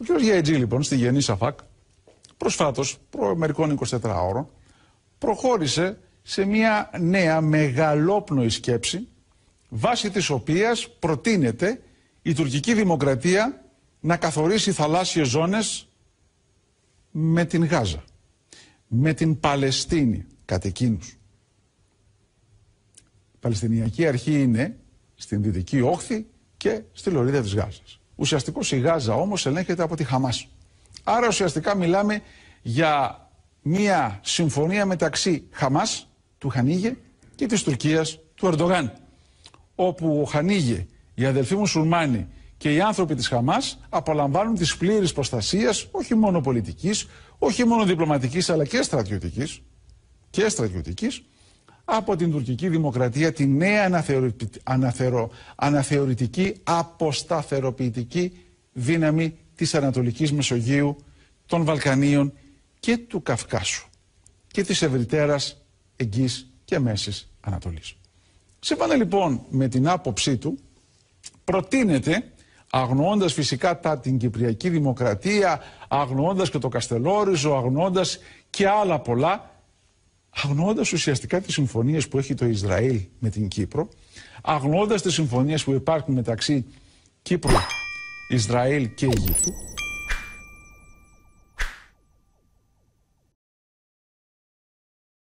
Ο κ. Γιατζή, λοιπόν στη Γενή Σαφάκ προσφάτως, προ μερικών 24 ώρων, προχώρησε σε μια νέα μεγαλόπνοη σκέψη βάσει της οποίας προτείνεται η τουρκική δημοκρατία να καθορίσει θαλάσσιες ζώνες με την Γάζα, με την Παλαιστίνη κατ' εκείνους. Η Παλαιστινιακή αρχή είναι στην Δυτική Όχθη και στη Λωρίδα της Γάζας. Ουσιαστικώ η Γάζα όμως ελέγχεται από τη Χαμάς. Άρα ουσιαστικά μιλάμε για μια συμφωνία μεταξύ Χαμάς, του Χανίγε και της Τουρκίας, του Ερντογάν. Όπου ο Χανίγε, οι αδελφοί μουσουλμάνοι και οι άνθρωποι της Χαμάς απολαμβάνουν της πλήρης προστασίας όχι μόνο πολιτικής, όχι μόνο διπλωματικής αλλά και στρατιωτικής και στρατιωτικής από την τουρκική δημοκρατία τη νέα αναθεωρητική αποσταθεροποιητική δύναμη της Ανατολικής Μεσογείου, των Βαλκανίων και του Καυκάσου και της ευρύτερα Εγγύης και Μέσης Ανατολής. Σύμφωνα λοιπόν με την άποψή του, προτείνεται, αγνοώντας φυσικά τα, την Κυπριακή Δημοκρατία, αγνοώντας και το Καστελόριζο, αγνοώντας και άλλα πολλά, Αγνώντα ουσιαστικά τις συμφωνίες που έχει το Ισραήλ με την Κύπρο, αγνοώντας τις συμφωνίες που υπάρχουν μεταξύ Κύπρου, Ισραήλ και Αιγύπτου,